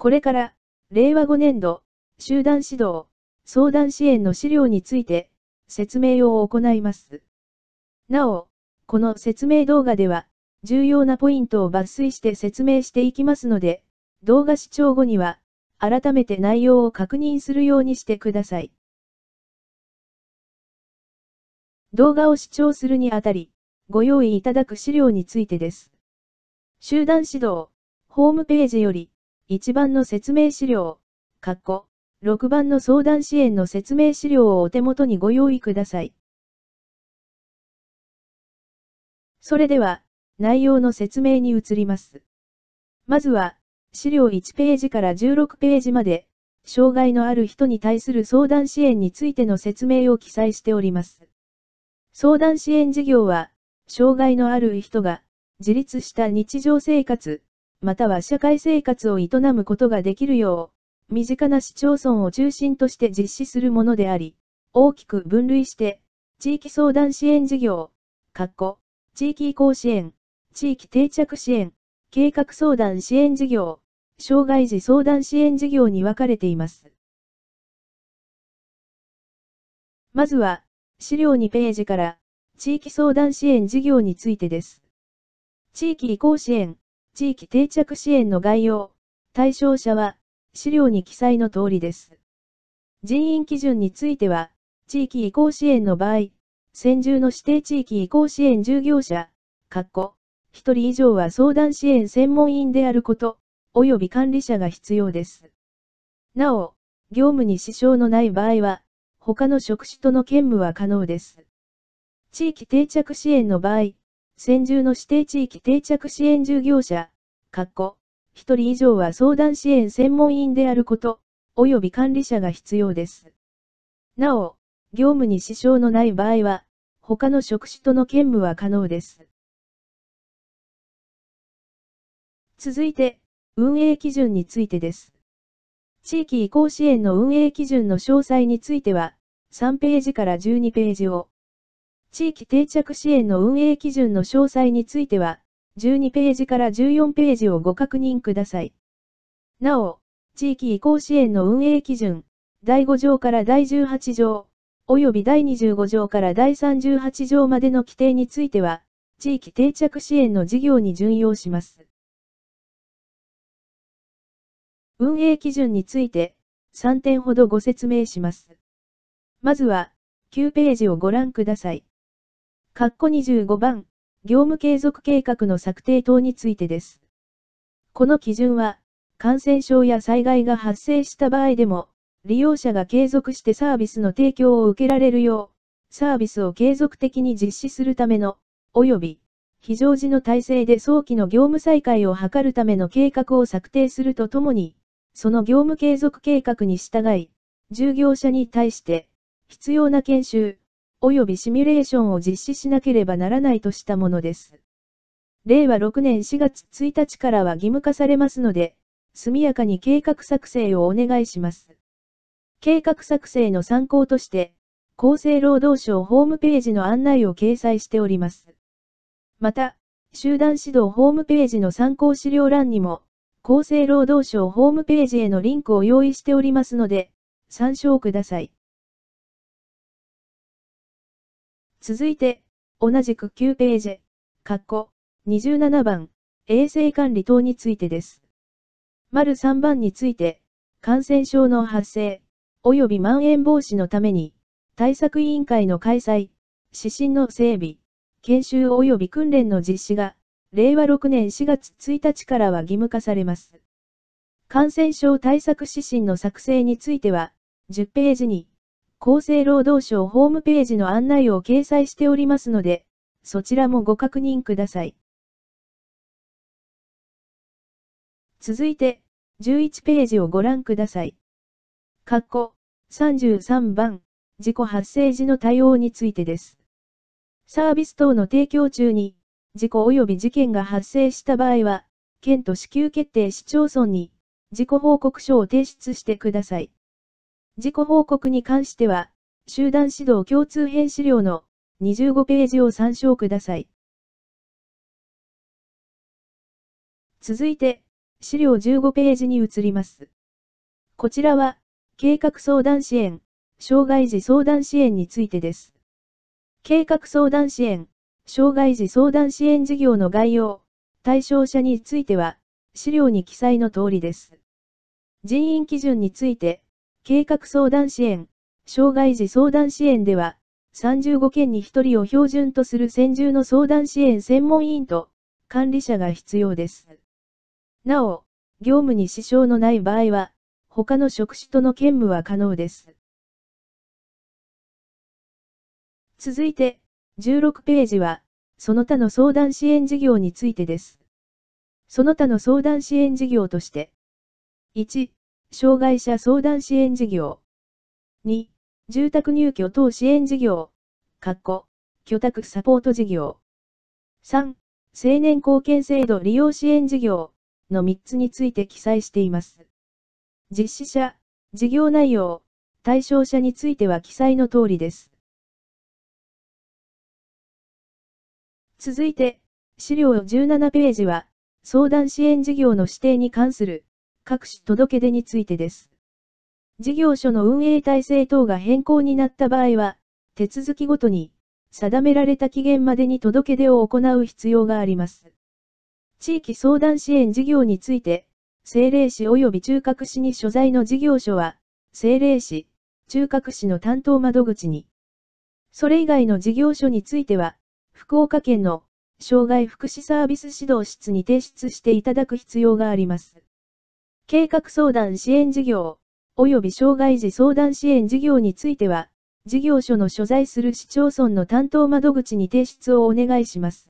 これから、令和5年度、集団指導、相談支援の資料について、説明を行います。なお、この説明動画では、重要なポイントを抜粋して説明していきますので、動画視聴後には、改めて内容を確認するようにしてください。動画を視聴するにあたり、ご用意いただく資料についてです。集団指導、ホームページより、1番の説明資料、括弧、6番の相談支援の説明資料をお手元にご用意ください。それでは、内容の説明に移ります。まずは、資料1ページから16ページまで、障害のある人に対する相談支援についての説明を記載しております。相談支援事業は、障害のある人が、自立した日常生活、または社会生活を営むことができるよう、身近な市町村を中心として実施するものであり、大きく分類して、地域相談支援事業、地域移行支援、地域定着支援、計画相談支援事業、障害児相談支援事業に分かれています。まずは、資料2ページから、地域相談支援事業についてです。地域移行支援、地域定着支援の概要、対象者は、資料に記載の通りです。人員基準については、地域移行支援の場合、先住の指定地域移行支援従業者、括弧、1人以上は相談支援専門員であること、及び管理者が必要です。なお、業務に支障のない場合は、他の職種との兼務は可能です。地域定着支援の場合、専従の指定地域定着支援従業者、括弧1人以上は相談支援専門員であること、及び管理者が必要です。なお、業務に支障のない場合は、他の職種との兼務は可能です。続いて、運営基準についてです。地域移行支援の運営基準の詳細については、3ページから12ページを、地域定着支援の運営基準の詳細については、12ページから14ページをご確認ください。なお、地域移行支援の運営基準、第5条から第18条、及び第25条から第38条までの規定については、地域定着支援の事業に準用します。運営基準について、3点ほどご説明します。まずは、9ページをご覧ください。括弧25番、業務継続計画の策定等についてです。この基準は、感染症や災害が発生した場合でも、利用者が継続してサービスの提供を受けられるよう、サービスを継続的に実施するための、及び、非常時の体制で早期の業務再開を図るための計画を策定するとともに、その業務継続計画に従い、従業者に対して、必要な研修、及びシミュレーションを実施しなければならないとしたものです。令和6年4月1日からは義務化されますので、速やかに計画作成をお願いします。計画作成の参考として、厚生労働省ホームページの案内を掲載しております。また、集団指導ホームページの参考資料欄にも、厚生労働省ホームページへのリンクを用意しておりますので、参照ください。続いて、同じく9ページ、括弧、27番、衛生管理等についてです。丸3番について、感染症の発生、及びまん延防止のために、対策委員会の開催、指針の整備、研修及び訓練の実施が、令和6年4月1日からは義務化されます。感染症対策指針の作成については、10ページに、厚生労働省ホームページの案内を掲載しておりますので、そちらもご確認ください。続いて、11ページをご覧ください。括弧33番、事故発生時の対応についてです。サービス等の提供中に、事故及び事件が発生した場合は、県と支給決定市町村に、事故報告書を提出してください。事故報告に関しては、集団指導共通編資料の25ページを参照ください。続いて、資料15ページに移ります。こちらは、計画相談支援、障害児相談支援についてです。計画相談支援、障害児相談支援事業の概要、対象者については、資料に記載の通りです。人員基準について、計画相談支援、障害児相談支援では、35件に1人を標準とする専従の相談支援専門委員と管理者が必要です。なお、業務に支障のない場合は、他の職種との兼務は可能です。続いて、16ページは、その他の相談支援事業についてです。その他の相談支援事業として、1、障害者相談支援事業。2、住宅入居等支援事業、括弧、居宅サポート事業。3、青年貢献制度利用支援事業の3つについて記載しています。実施者、事業内容、対象者については記載の通りです。続いて、資料17ページは、相談支援事業の指定に関する各種届出についてです。事業所の運営体制等が変更になった場合は、手続きごとに、定められた期限までに届け出を行う必要があります。地域相談支援事業について、政令市及び中核市に所在の事業所は、政令市、中核市の担当窓口に、それ以外の事業所については、福岡県の障害福祉サービス指導室に提出していただく必要があります。計画相談支援事業、及び障害児相談支援事業については、事業所の所在する市町村の担当窓口に提出をお願いします。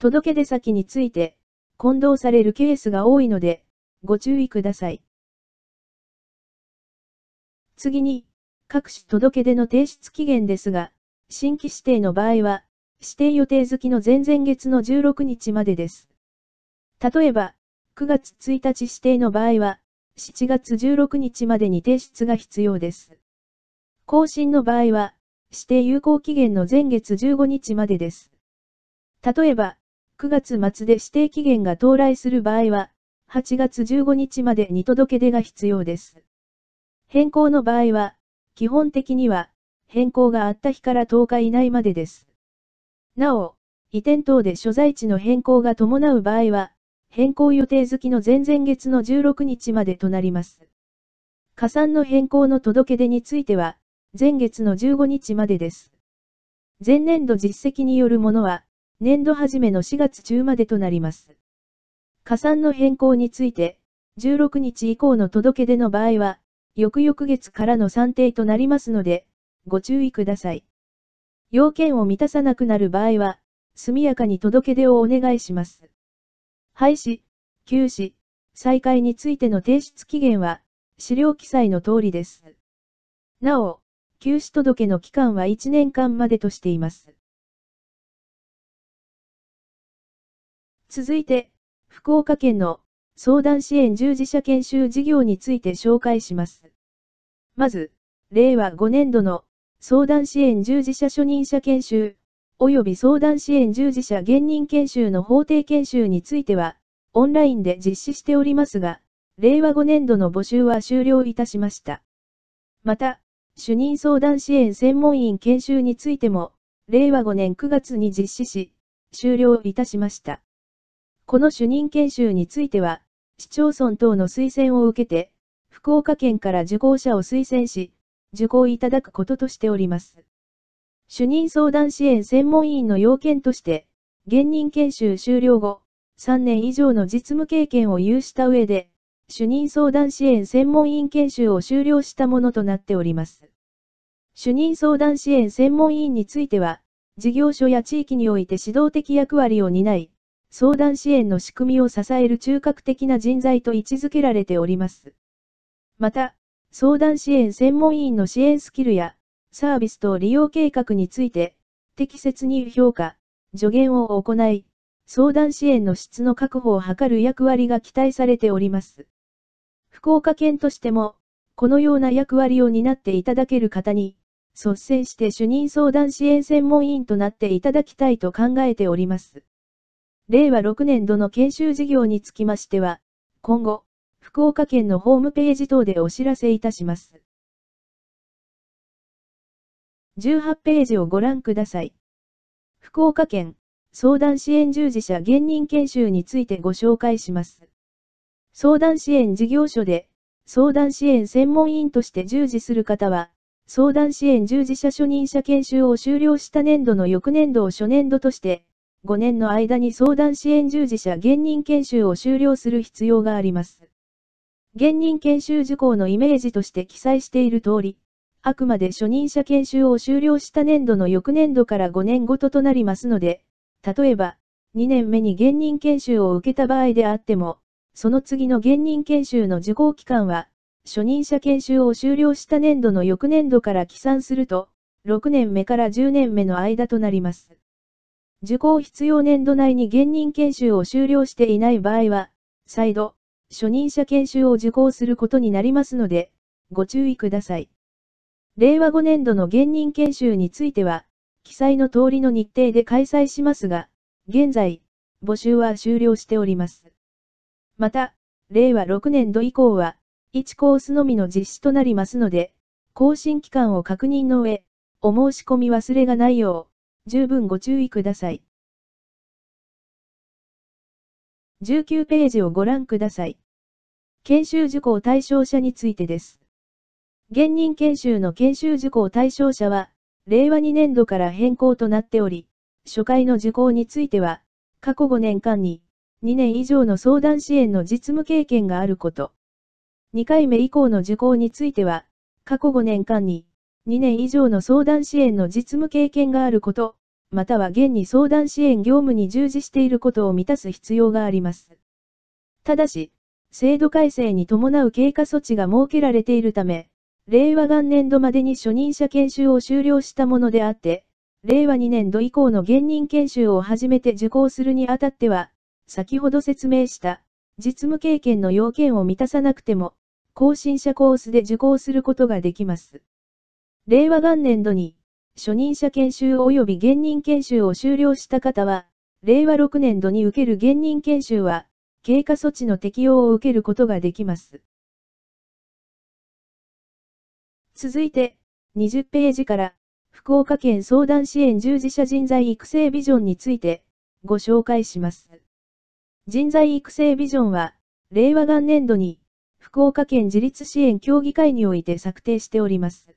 届け出先について、混同されるケースが多いので、ご注意ください。次に、各種届け出の提出期限ですが、新規指定の場合は、指定予定月の前々月の16日までです。例えば、9月1日指定の場合は、7月16日までに提出が必要です。更新の場合は、指定有効期限の前月15日までです。例えば、9月末で指定期限が到来する場合は、8月15日までに届け出が必要です。変更の場合は、基本的には、変更があった日から10日以内までです。なお、移転等で所在地の変更が伴う場合は、変更予定付きの前々月の16日までとなります。加算の変更の届け出については、前月の15日までです。前年度実績によるものは、年度初めの4月中までとなります。加算の変更について、16日以降の届け出の場合は、翌々月からの算定となりますので、ご注意ください。要件を満たさなくなる場合は、速やかに届け出をお願いします。廃止、休止、再開についての提出期限は、資料記載の通りです。なお、休止届の期間は1年間までとしています。続いて、福岡県の相談支援従事者研修事業について紹介します。まず、令和5年度の相談支援従事者初任者研修及び相談支援従事者現任研修の法定研修については、オンラインで実施しておりますが、令和5年度の募集は終了いたしました。また、主任相談支援専門員研修についても、令和5年9月に実施し、終了いたしました。この主任研修については、市町村等の推薦を受けて、福岡県から受講者を推薦し、受講いただくこととしております。主任相談支援専門員の要件として、現任研修終了後、3年以上の実務経験を有した上で、主任相談支援専門員研修を終了したものとなっております。主任相談支援専門員については、事業所や地域において指導的役割を担い、相談支援の仕組みを支える中核的な人材と位置づけられております。また、相談支援専門員の支援スキルや、サービス等利用計画について、適切に評価、助言を行い、相談支援の質の確保を図る役割が期待されております。福岡県としても、このような役割を担っていただける方に、率先して主任相談支援専門委員となっていただきたいと考えております。令和6年度の研修事業につきましては、今後、福岡県のホームページ等でお知らせいたします。18ページをご覧ください。福岡県、相談支援従事者現任研修についてご紹介します。相談支援事業所で、相談支援専門員として従事する方は、相談支援従事者初任者研修を終了した年度の翌年度を初年度として、5年の間に相談支援従事者現任研修を終了する必要があります。現任研修事項のイメージとして記載している通り、あくまで初任者研修を終了した年度の翌年度から5年ごととなりますので、例えば、2年目に現任研修を受けた場合であっても、その次の現任研修の受講期間は、初任者研修を終了した年度の翌年度から起算すると、6年目から10年目の間となります。受講必要年度内に現任研修を終了していない場合は、再度、初任者研修を受講することになりますので、ご注意ください。令和5年度の現任研修については、記載の通りの日程で開催しますが、現在、募集は終了しております。また、令和6年度以降は、1コースのみの実施となりますので、更新期間を確認の上、お申し込み忘れがないよう、十分ご注意ください。19ページをご覧ください。研修受講対象者についてです。現任研修の研修事項対象者は、令和2年度から変更となっており、初回の事項については、過去5年間に、2年以上の相談支援の実務経験があること。2回目以降の事項については、過去5年間に、2年以上の相談支援の実務経験があること、または現に相談支援業務に従事していることを満たす必要があります。ただし、制度改正に伴う経過措置が設けられているため、令和元年度までに初任者研修を終了したものであって、令和2年度以降の現任研修を始めて受講するにあたっては、先ほど説明した、実務経験の要件を満たさなくても、更新者コースで受講することができます。令和元年度に、初任者研修及び現任研修を終了した方は、令和6年度に受ける現任研修は、経過措置の適用を受けることができます。続いて、20ページから、福岡県相談支援従事者人材育成ビジョンについて、ご紹介します。人材育成ビジョンは、令和元年度に、福岡県自立支援協議会において策定しております。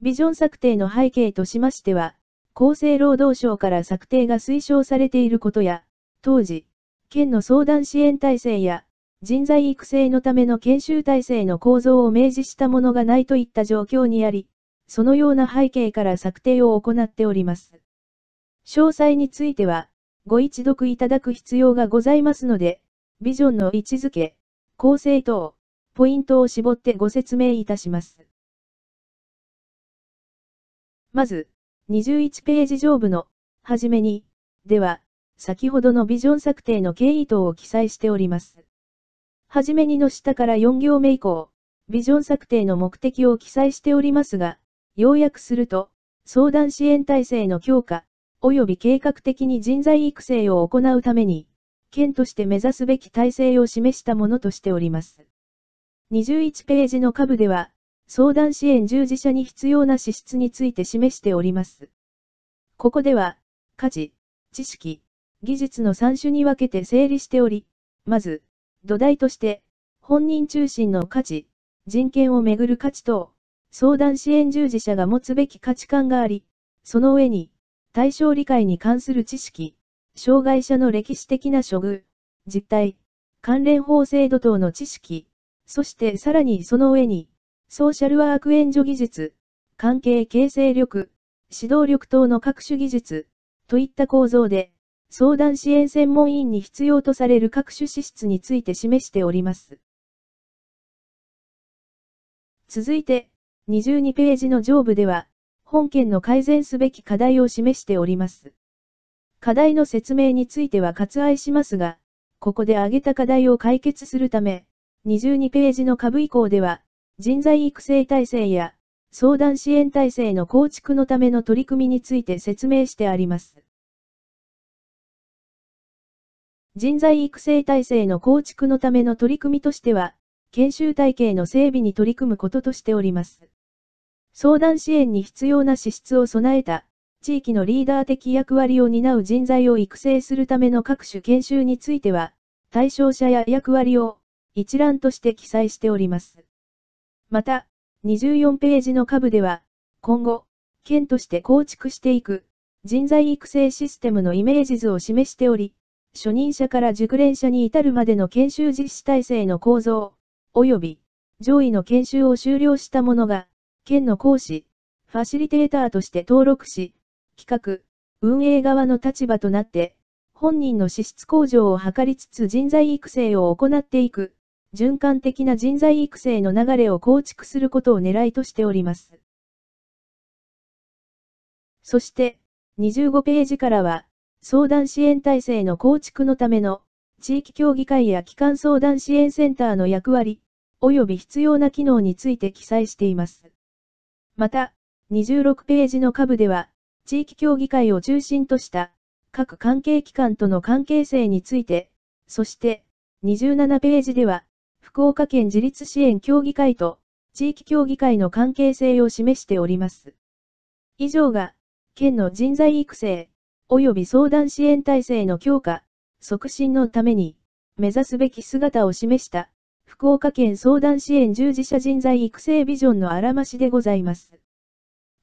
ビジョン策定の背景としましては、厚生労働省から策定が推奨されていることや、当時、県の相談支援体制や、人材育成のための研修体制の構造を明示したものがないといった状況にあり、そのような背景から策定を行っております。詳細については、ご一読いただく必要がございますので、ビジョンの位置づけ、構成等、ポイントを絞ってご説明いたします。まず、21ページ上部の、はじめに、では、先ほどのビジョン策定の経緯等を記載しております。はじめにの下から4行目以降、ビジョン策定の目的を記載しておりますが、要約すると、相談支援体制の強化、及び計画的に人材育成を行うために、県として目指すべき体制を示したものとしております。21ページの下部では、相談支援従事者に必要な資質について示しております。ここでは、家事、知識、技術の3種に分けて整理しており、まず、土台として、本人中心の価値、人権をめぐる価値等、相談支援従事者が持つべき価値観があり、その上に、対象理解に関する知識、障害者の歴史的な処遇、実態、関連法制度等の知識、そしてさらにその上に、ソーシャルワーク援助技術、関係形成力、指導力等の各種技術、といった構造で、相談支援専門員に必要とされる各種支出について示しております。続いて、22ページの上部では、本件の改善すべき課題を示しております。課題の説明については割愛しますが、ここで挙げた課題を解決するため、22ページの下部以降では、人材育成体制や相談支援体制の構築のための取り組みについて説明してあります。人材育成体制の構築のための取り組みとしては、研修体系の整備に取り組むこととしております。相談支援に必要な資質を備えた、地域のリーダー的役割を担う人材を育成するための各種研修については、対象者や役割を一覧として記載しております。また、24ページの下部では、今後、県として構築していく人材育成システムのイメージ図を示しており、初任者から熟練者に至るまでの研修実施体制の構造、及び、上位の研修を修了した者が、県の講師、ファシリテーターとして登録し、企画、運営側の立場となって、本人の資質向上を図りつつ人材育成を行っていく、循環的な人材育成の流れを構築することを狙いとしております。そして、25ページからは、相談支援体制の構築のための、地域協議会や機関相談支援センターの役割、及び必要な機能について記載しています。また、26ページの下部では、地域協議会を中心とした各関係機関との関係性について、そして27ページでは、福岡県自立支援協議会と地域協議会の関係性を示しております。以上が、県の人材育成、及び相談支援体制の強化、促進のために、目指すべき姿を示した、福岡県相談支援従事者人材育成ビジョンのあらましでございます。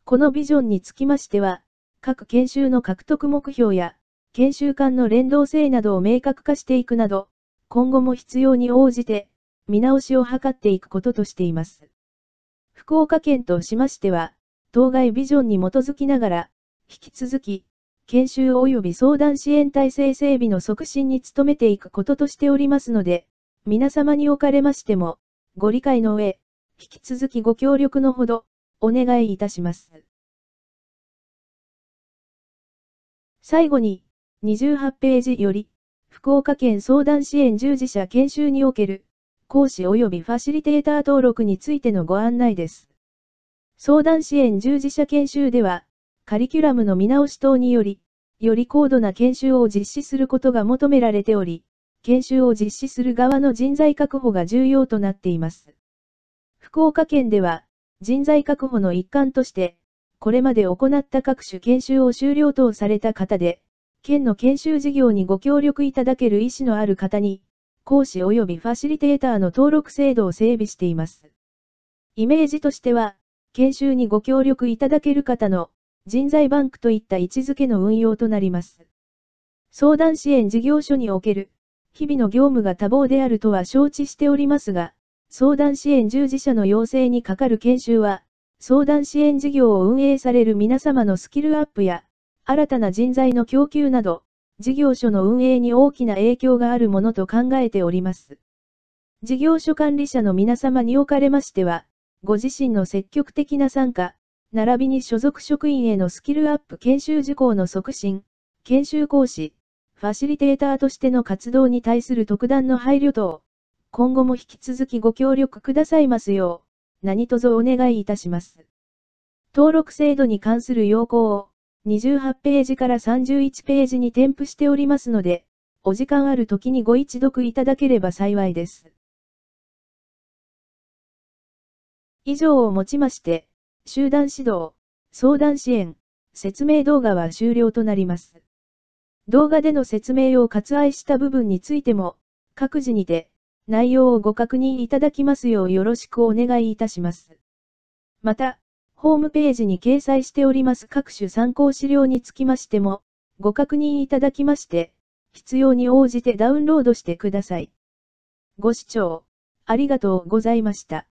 このビジョンにつきましては、各研修の獲得目標や、研修間の連動性などを明確化していくなど、今後も必要に応じて、見直しを図っていくこととしています。福岡県としましては、当該ビジョンに基づきながら、引き続き、研修及び相談支援体制整備の促進に努めていくこととしておりますので、皆様におかれましても、ご理解の上、引き続きご協力のほど、お願いいたします。最後に、28ページより、福岡県相談支援従事者研修における、講師及びファシリテーター登録についてのご案内です。相談支援従事者研修では、カリキュラムの見直し等により、より高度な研修を実施することが求められており、研修を実施する側の人材確保が重要となっています。福岡県では、人材確保の一環として、これまで行った各種研修を終了等された方で、県の研修事業にご協力いただける意思のある方に、講師及びファシリテーターの登録制度を整備しています。イメージとしては、研修にご協力いただける方の人材バンクといった位置づけの運用となります。相談支援事業所における、日々の業務が多忙であるとは承知しておりますが、相談支援従事者の要請にかかる研修は、相談支援事業を運営される皆様のスキルアップや、新たな人材の供給など、事業所の運営に大きな影響があるものと考えております。事業所管理者の皆様におかれましては、ご自身の積極的な参加、並びに所属職員へのスキルアップ研修事項の促進、研修講師、ファシリテーターとしての活動に対する特段の配慮等、今後も引き続きご協力くださいますよう、何卒お願いいたします。登録制度に関する要項を、28ページから31ページに添付しておりますので、お時間ある時にご一読いただければ幸いです。以上をもちまして、集団指導、相談支援、説明動画は終了となります。動画での説明を割愛した部分についても、各自にて、内容をご確認いただきますようよろしくお願いいたします。また、ホームページに掲載しております各種参考資料につきましても、ご確認いただきまして、必要に応じてダウンロードしてください。ご視聴、ありがとうございました。